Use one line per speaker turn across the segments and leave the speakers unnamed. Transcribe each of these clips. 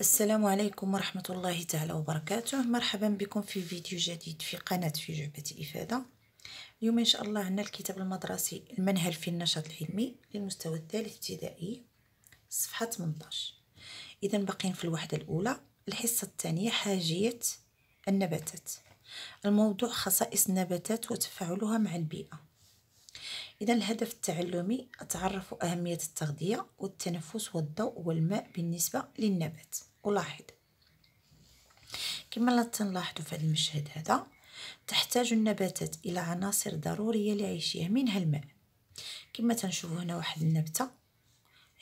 السلام عليكم ورحمة الله تعالى وبركاته مرحبا بكم في فيديو جديد في قناة في جعبة إفادة اليوم إن شاء الله عندنا الكتاب المدرسي المنهل في النشاط العلمي للمستوى الثالث ابتدائي صفحة 18 إذا باقيين في الوحدة الأولى الحصة الثانية حاجية النباتات الموضوع خصائص النباتات وتفاعلها مع البيئة إذا الهدف التعلمي أتعرف أهمية التغذية والتنفس والضوء والماء بالنسبة للنبات ألاحظ كما تنلاحظوا في هذا المشهد هذا تحتاج النباتات إلى عناصر ضرورية لعيشها منها الماء كما تنشوفوا هنا واحد النبتة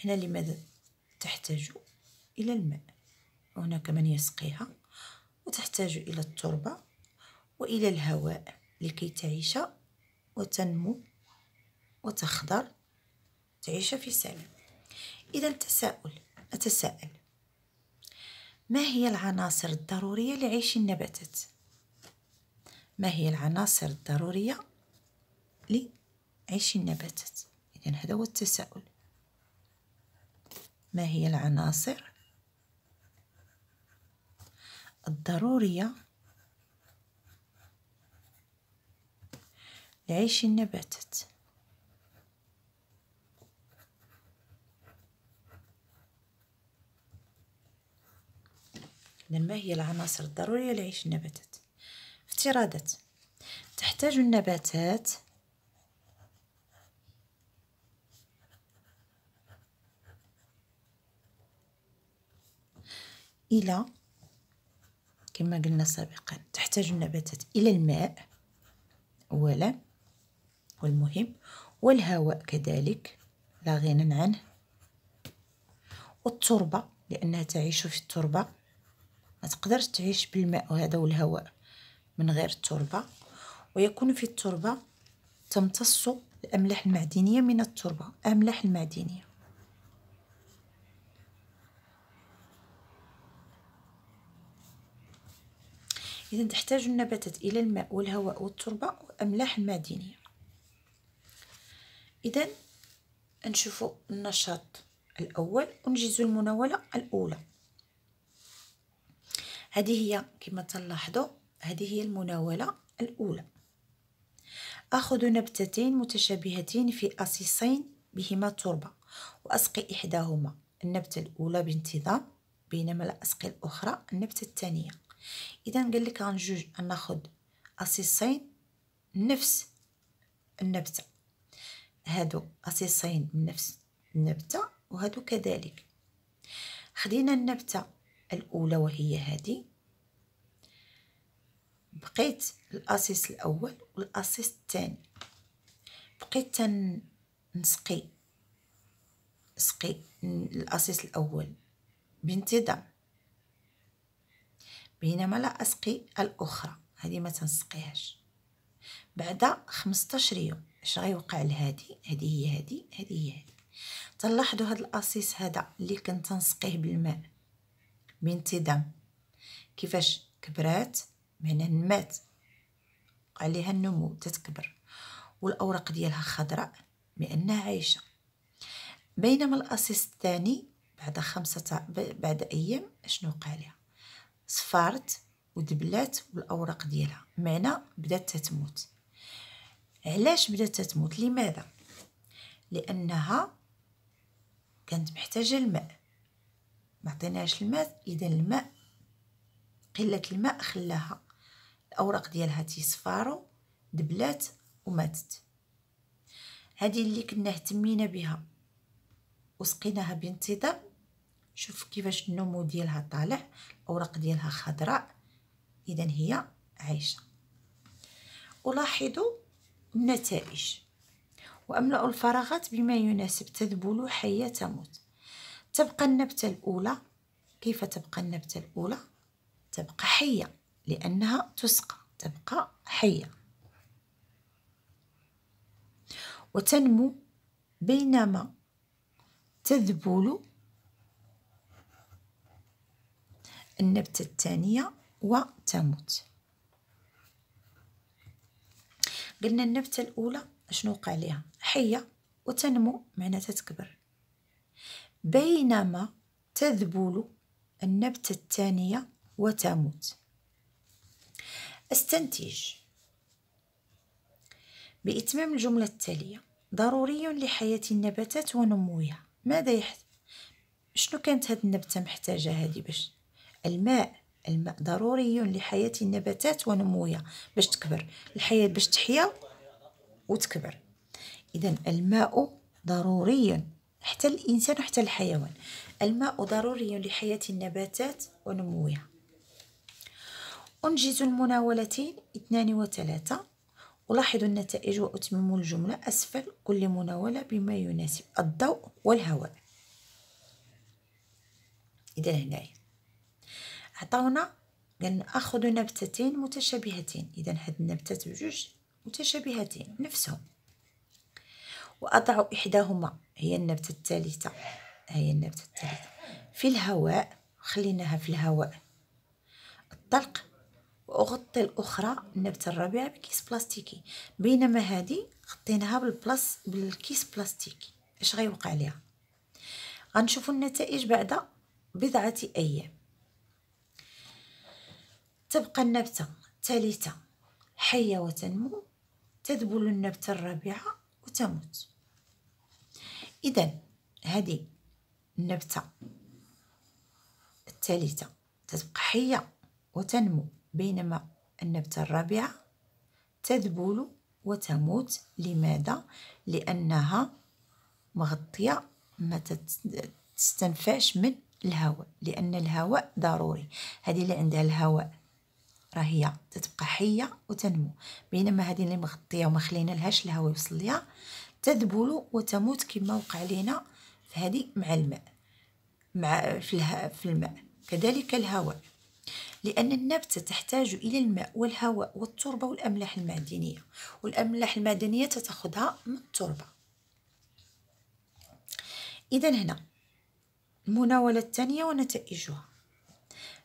هنا لماذا تحتاج إلى الماء هناك من يسقيها وتحتاج إلى التربة وإلى الهواء لكي تعيش وتنمو وتخضر تعيش في سلام إذا التساؤل أتساءل ما هي العناصر الضرورية لعيش النباتات؟ ما هي العناصر الضرورية لعيش النباتات؟ إذا هذا هو التساؤل ما هي العناصر الضرورية لعيش النباتات؟ إذا ما هي العناصر الضرورية لعيش النباتات افتراضات تحتاج النباتات إلى كما قلنا سابقا تحتاج النباتات إلى الماء أولا والمهم والهواء كذلك لا غنى عنه والتربة لأنها تعيش في التربة ما تقدرش تعيش بالماء وهذا والهواء من غير التربه ويكون في التربه تمتص الاملاح المعدنيه من التربه املاح المعدنيه إذا تحتاج النباتات إلى الماء والهواء والتربة وأملاح المعدنية إذا نشوف النشاط الأول أنجز المناولة الأولى هذه هي كما تلاحظوا هذه هي المناولة الأولى أخذ نبتتين متشابهتين في أصيصين بهما تربه وأسقي إحداهما النبتة الأولى بانتظام بينما لا أسقي الأخرى النبتة الثانية إذا قال لك غنجوج ناخذ أصيصين نفس النبتة هادو أصيصين من نفس النبتة وهادو كذلك خدينا النبتة الأولى وهي هذه بقيت الأسيس الأول والأسيس الثاني بقيت نسقي سقي الأسيس الأول بانتظام بينما لا أسقي الأخرى هذه ما تنسقيهاش بعد 15 يوم اش غيوقع لهادي هذه هي هذه هذه هي هذه تلاحظوا هذا الأسيس هذا اللي كنت نسقيه بالماء تدم كيفاش كبرات معنى نمات وقع عليها النمو تتكبر والاوراق ديالها خضراء لانها عايشه بينما الاسيس الثاني بعد خمسة بعد ايام شنو وقع لها صفارت ودبلات والاوراق ديالها معنى بدات تتموت علاش بدات تتموت لماذا لانها كانت محتاجه الماء ما عطيناهاش الماء اذا الماء قله الماء خلاها الاوراق ديالها تيصفاروا دبلات وماتت هذه اللي كنا اهتمينا بها وسقيناها بانتظام شوف كيفاش النمو ديالها طالع الاوراق ديالها خضراء اذا هي عايشه ولاحظوا النتائج واملأوا الفراغات بما يناسب تذبل حيه تموت تبقى النبتة الأولى كيف تبقى النبتة الأولى؟ تبقى حية لأنها تسقى تبقى حية وتنمو بينما تذبل النبتة الثانية وتموت قلنا النبتة الأولى شنو وقع ليها حية وتنمو معناتها تكبر بينما تذبل النبتة الثانية وتموت استنتج بإتمام الجملة التالية ضروري لحياة النباتات ونموها ماذا يحدث شنو كانت هاد النبتة محتاجة هادي باش الماء الماء ضروري لحياة النباتات ونموها باش تكبر الحياة باش تحيا وتكبر إذا الماء ضروري حتى الإنسان وحتى الحيوان الماء ضروري لحياة النباتات ونموها أنجز المناولتين اثنان وثلاثة ألاحظ النتائج وأتمم الجملة أسفل كل مناولة بما يناسب الضوء والهواء إذا هنايا عطاونا قال أخذ نبتتين متشابهتين اذا هاد النبتات بجوج متشابهتين نفسهم واضع احداهما هي النبتة الثالثة هي النبتة الثالثة في الهواء خليناها في الهواء الطلق وأغطي الأخرى النبتة الرابعة بكيس بلاستيكي بينما هذه غطيناها بالبلاس بالكيس بلاستيكي اش غيوقع ليها غنشوفوا النتائج بعد بضعة أيام تبقى النبتة الثالثة حية وتنمو تذبل النبتة الرابعة وتموت اذا هذه النبته الثالثه تتبقى حيه وتنمو بينما النبته الرابعه تذبل وتموت لماذا لانها مغطيه ما تستنفعش من الهواء لان الهواء ضروري هذه اللي عندها الهواء راهي تتبقى حيه وتنمو بينما هذه اللي مغطيه وما خلينا لهاش الهواء يوصل ليها تذبل وتموت كما وقع لنا في هذه مع الماء مع في, في الماء كذلك الهواء لأن النبتة تحتاج إلى الماء والهواء والتربة والأملاح المعدنية والأملاح المعدنية تتأخذها من التربة إذا هنا المناولة الثانية ونتائجها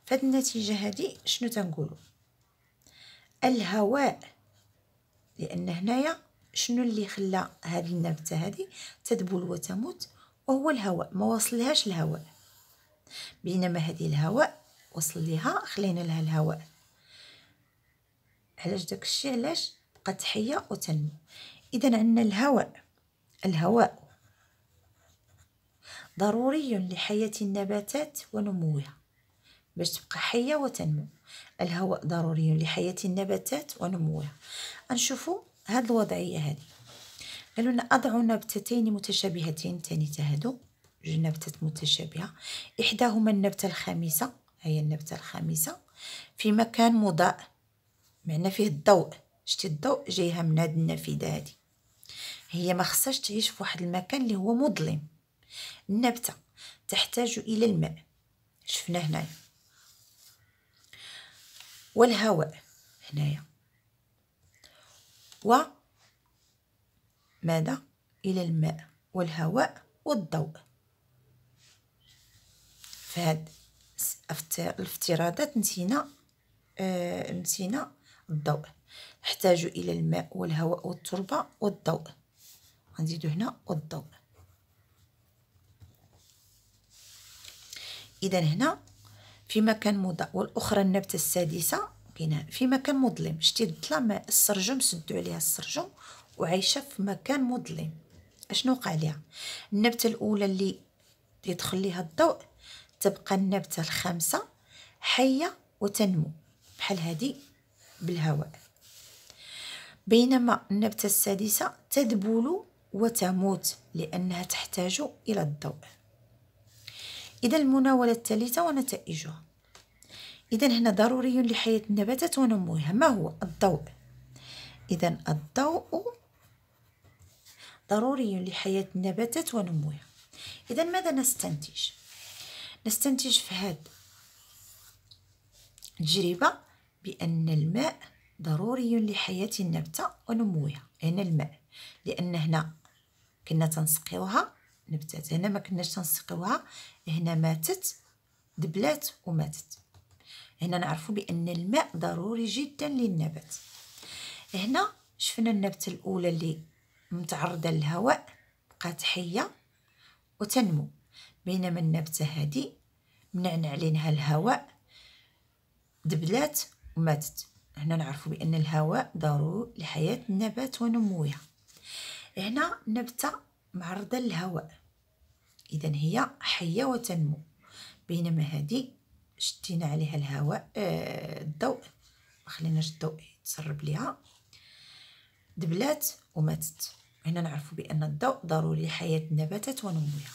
فهاد النتيجة هادي شنو تنقولو الهواء لأن هنايا شنو اللي خلى هذه النبته هذه تذبل وتموت وهو الهواء ما وصلهاش الهواء بينما هذه الهواء وصل لها خلينا لها الهواء علاش داك الشيء علاش بقات حيه وتنمو اذا عندنا الهواء الهواء ضروري لحياه النباتات ونموها باش تبقى حيه وتنمو الهواء ضروري لحياه النباتات ونموها نشوفوا هاد الوضعيه هادي قالوا لنا اضعوا نبتتين متشابهتين تاني تهادو جوج نبتات متشابهه احداهما النبته الخامسه هي النبته الخامسه في مكان مضاء معنا فيه الضوء شتي الضوء جايها من هاد النافذه هادي هي ما خصهاش تعيش في واحد المكان اللي هو مظلم النبته تحتاج الى الماء شفنا هنايا والهواء هنايا وماذا إلى الماء والهواء والضوء فهاد الافتراضات نسينا آه، نسينا الضوء نحتاج إلى الماء والهواء والتربة والضوء غنزيدو هنا والضوء إذا هنا في مكان مضاء والأخرى النبتة السادسة كاينه في مكان مظلم شتي الظلام مع السرجم سدوا عليها السرجم وعايشه في مكان مظلم اشنو وقع ليها النبته الاولى اللي يدخل ليها الضوء تبقى النبته الخامسه حيه وتنمو بحال هذه بالهواء بينما النبته السادسه تذبل وتموت لانها تحتاج الى الضوء اذا المناوله الثالثه ونتائجها اذا هنا ضروري لحياه النباتات ونموها ما هو الضوء اذا الضوء ضروري لحياه النباتات ونموها اذا ماذا نستنتج نستنتج في هذا التجربه بان الماء ضروري لحياه النبته ونموها هنا الماء لان هنا كنا تنسقيوها نبتات هنا ما كناش تنسقيوها هنا ماتت دبلات وماتت هنا نعرفوا بان الماء ضروري جدا للنبات هنا شفنا النبته الاولى اللي متعرضه للهواء بقات حيه وتنمو بينما النبته هذه منعنا عليها الهواء دبلات وماتت هنا نعرفوا بان الهواء ضروري لحياه النبات ونموها هنا نبته معرضه للهواء اذا هي حيه وتنمو بينما هذه شدينا عليها الهواء آه، الضوء ما خليناش الضوء يتسرب ليها دبلات وماتت هنا نعرفوا بان الضوء ضروري لحياه النباتات ونموها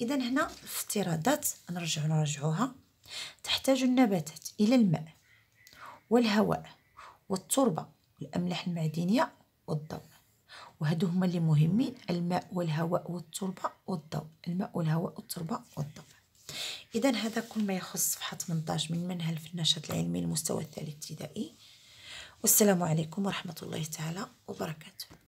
اذا هنا الافتراضات نرجع نراجعوها تحتاج النباتات الى الماء والهواء والتربه والاملاح المعدنيه والضوء وهادو هما اللي مهمين الماء والهواء والتربه والضوء الماء والهواء والتربه والضوء إذا هذا كل ما يخص صفحة 18 من منهل في النشاط العلمي المستوى الثالث ابتدائي والسلام عليكم ورحمة الله تعالى وبركاته